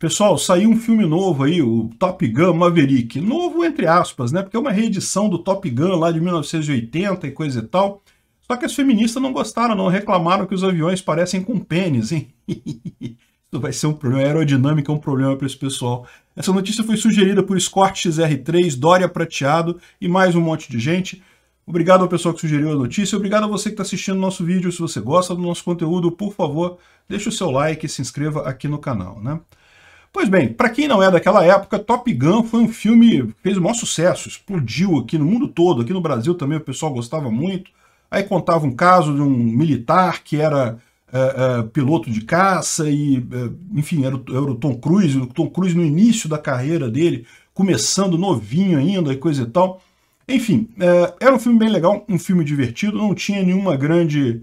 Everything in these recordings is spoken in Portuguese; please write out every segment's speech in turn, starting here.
Pessoal, saiu um filme novo aí, o Top Gun Maverick. Novo entre aspas, né? Porque é uma reedição do Top Gun lá de 1980 e coisa e tal. Só que as feministas não gostaram, não. Reclamaram que os aviões parecem com pênis, hein? Isso vai ser um problema. A aerodinâmica é um problema para esse pessoal. Essa notícia foi sugerida por Scott XR3, Dória Prateado e mais um monte de gente. Obrigado ao pessoal que sugeriu a notícia. Obrigado a você que está assistindo o nosso vídeo. Se você gosta do nosso conteúdo, por favor, deixe o seu like e se inscreva aqui no canal, né? Pois bem, para quem não é daquela época, Top Gun foi um filme que fez o maior sucesso, explodiu aqui no mundo todo, aqui no Brasil também o pessoal gostava muito. Aí contava um caso de um militar que era eh, eh, piloto de caça e, eh, enfim, era o, era o Tom Cruise. O Tom Cruise no início da carreira dele, começando novinho ainda e coisa e tal. Enfim, era um filme bem legal, um filme divertido, não tinha nenhuma grande,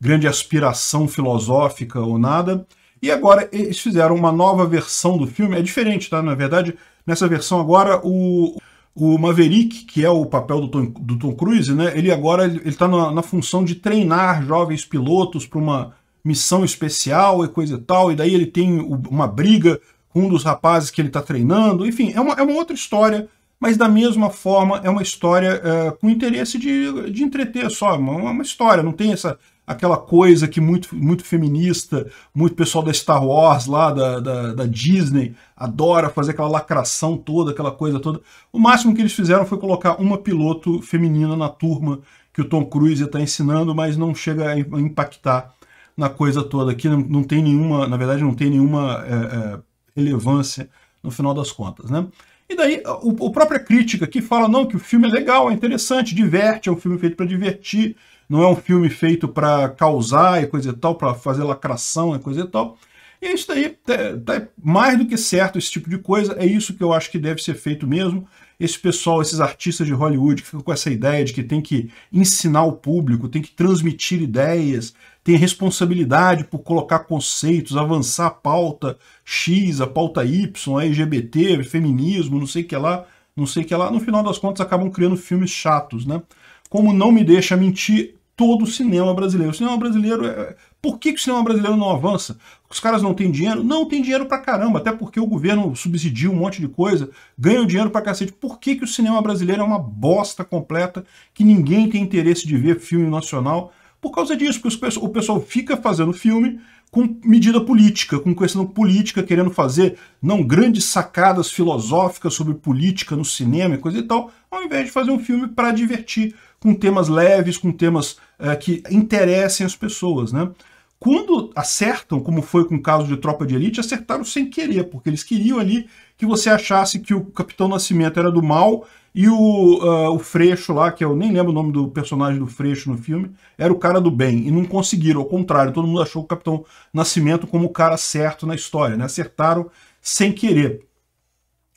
grande aspiração filosófica ou nada. E agora eles fizeram uma nova versão do filme, é diferente, tá? Na verdade, nessa versão agora, o, o Maverick, que é o papel do Tom, do Tom Cruise, né? Ele agora ele está na, na, função de treinar jovens pilotos para uma missão especial e coisa e tal, e daí ele tem uma briga com um dos rapazes que ele está treinando, enfim, é uma, é uma outra história, mas da mesma forma é uma história é, com interesse de, de entreter só, é uma, uma história, não tem essa aquela coisa que muito, muito feminista, muito pessoal da Star Wars lá, da, da, da, Disney, adora fazer aquela lacração toda, aquela coisa toda. O máximo que eles fizeram foi colocar uma piloto feminina na turma que o Tom Cruise está ensinando, mas não chega a impactar na coisa toda. Aqui não, não tem nenhuma, na verdade, não tem nenhuma é, é, relevância no final das contas, né? E daí, o, a própria crítica que fala, não, que o filme é legal, é interessante, diverte, é um filme feito para divertir, não é um filme feito para causar e coisa e tal, para fazer lacração e coisa e tal. E é isso daí tá, tá mais do que certo esse tipo de coisa, é isso que eu acho que deve ser feito mesmo. Esse pessoal, esses artistas de Hollywood que ficam com essa ideia de que tem que ensinar o público, tem que transmitir ideias, tem responsabilidade por colocar conceitos, avançar a pauta X, a pauta Y, LGBT, feminismo, não sei o que lá, não sei o que lá. No final das contas acabam criando filmes chatos, né? como não me deixa mentir todo o cinema brasileiro. O cinema brasileiro é... Por que, que o cinema brasileiro não avança? Os caras não têm dinheiro? Não, tem dinheiro pra caramba, até porque o governo subsidia um monte de coisa, ganha dinheiro pra cacete. Por que, que o cinema brasileiro é uma bosta completa, que ninguém tem interesse de ver filme nacional? Por causa disso, porque o pessoal fica fazendo filme com medida política, com questão política, querendo fazer não grandes sacadas filosóficas sobre política no cinema e coisa e tal, ao invés de fazer um filme para divertir, com temas leves, com temas é, que interessem as pessoas, né? Quando acertam, como foi com o caso de Tropa de Elite, acertaram sem querer, porque eles queriam ali que você achasse que o Capitão Nascimento era do mal e o, uh, o Freixo lá, que eu nem lembro o nome do personagem do Freixo no filme, era o cara do bem. E não conseguiram, ao contrário, todo mundo achou o Capitão Nascimento como o cara certo na história, né? Acertaram sem querer.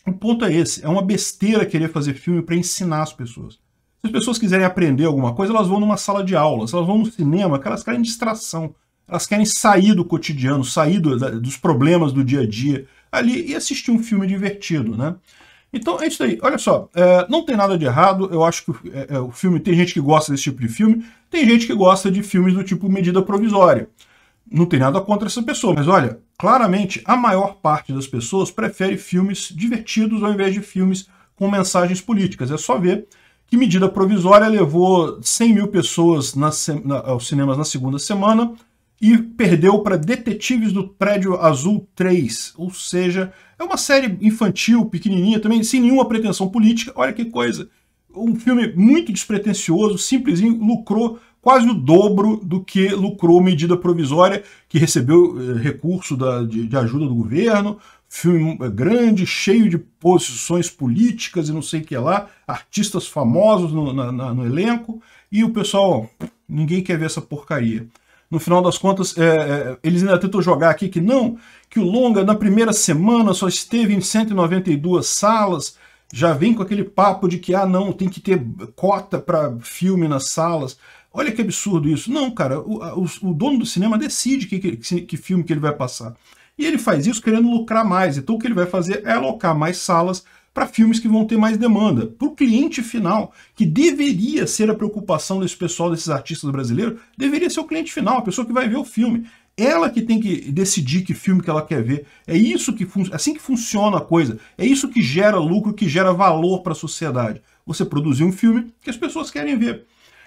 O ponto é esse: é uma besteira querer fazer filme para ensinar as pessoas. Se as pessoas quiserem aprender alguma coisa, elas vão numa sala de aula, elas vão no cinema, que elas querem distração, elas querem sair do cotidiano, sair do, da, dos problemas do dia a dia ali e assistir um filme divertido, né? Então é isso aí. Olha só, é, não tem nada de errado. Eu acho que é, é, o filme tem gente que gosta desse tipo de filme, tem gente que gosta de filmes do tipo medida provisória. Não tem nada contra essa pessoa, mas olha, claramente a maior parte das pessoas prefere filmes divertidos ao invés de filmes com mensagens políticas. É só ver que medida provisória levou 100 mil pessoas na, na, aos cinemas na segunda semana e perdeu para Detetives do Prédio Azul 3, ou seja, é uma série infantil, pequenininha também, sem nenhuma pretensão política, olha que coisa. Um filme muito despretensioso, simplesinho, lucrou quase o dobro do que lucrou medida provisória, que recebeu eh, recurso da, de, de ajuda do governo, filme hum, grande, cheio de posições políticas e não sei o que lá, artistas famosos no, na, no, elenco, e o pessoal, ninguém quer ver essa porcaria. No final das contas, é, é, eles ainda tentam jogar aqui que não, que o Longa na primeira semana só esteve em 192 salas, já vem com aquele papo de que, ah não, tem que ter cota para filme nas salas. Olha que absurdo isso. Não, cara, o, o, o dono do cinema decide que, que, que filme que ele vai passar. E ele faz isso querendo lucrar mais. Então o que ele vai fazer é alocar mais salas para filmes que vão ter mais demanda. Para o cliente final, que deveria ser a preocupação desse pessoal, desses artistas brasileiros, deveria ser o cliente final, a pessoa que vai ver o filme. Ela que tem que decidir que filme que ela quer ver. É isso que é assim que funciona a coisa. É isso que gera lucro, que gera valor para a sociedade. Você produzir um filme que as pessoas querem ver.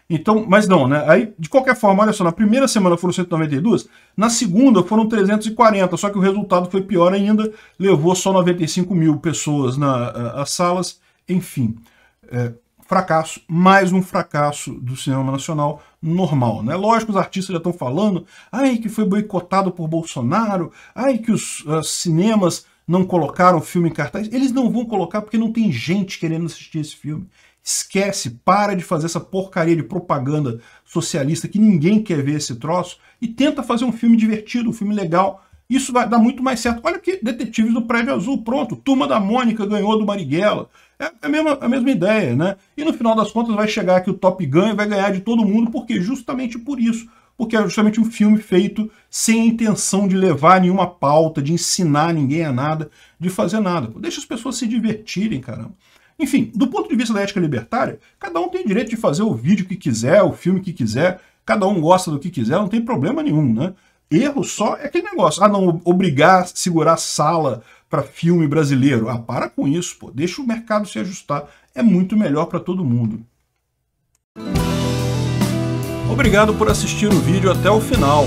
Então, mas não, né? Aí, de qualquer forma, olha só, na primeira semana foram 192, na segunda foram 340, só que o resultado foi pior ainda, levou só 95 mil pessoas nas salas, enfim. É, fracasso, mais um fracasso do cinema nacional normal, né? Lógico, os artistas já estão falando, ai, que foi boicotado por Bolsonaro, ai, que os uh, cinemas não colocaram o filme em cartaz. Eles não vão colocar porque não tem gente querendo assistir esse filme. Esquece, para de fazer essa porcaria de propaganda socialista que ninguém quer ver esse troço e tenta fazer um filme divertido, um filme legal. Isso vai dar muito mais certo. Olha que Detetives do Prédio Azul, pronto. Turma da Mônica ganhou do Marighella. É, é a mesma, a mesma ideia, né? E no final das contas vai chegar aqui o Top Gun e vai ganhar de todo mundo, porque justamente por isso. Porque é justamente um filme feito sem a intenção de levar nenhuma pauta, de ensinar ninguém a nada, de fazer nada. Deixa as pessoas se divertirem, caramba. Enfim, do ponto de vista da ética libertária, cada um tem direito de fazer o vídeo que quiser, o filme que quiser, cada um gosta do que quiser, não tem problema nenhum, né? Erro só é aquele negócio. Ah, não, obrigar, segurar sala para filme brasileiro. Ah, para com isso, pô. Deixa o mercado se ajustar. É muito melhor para todo mundo. Obrigado por assistir o vídeo até o final.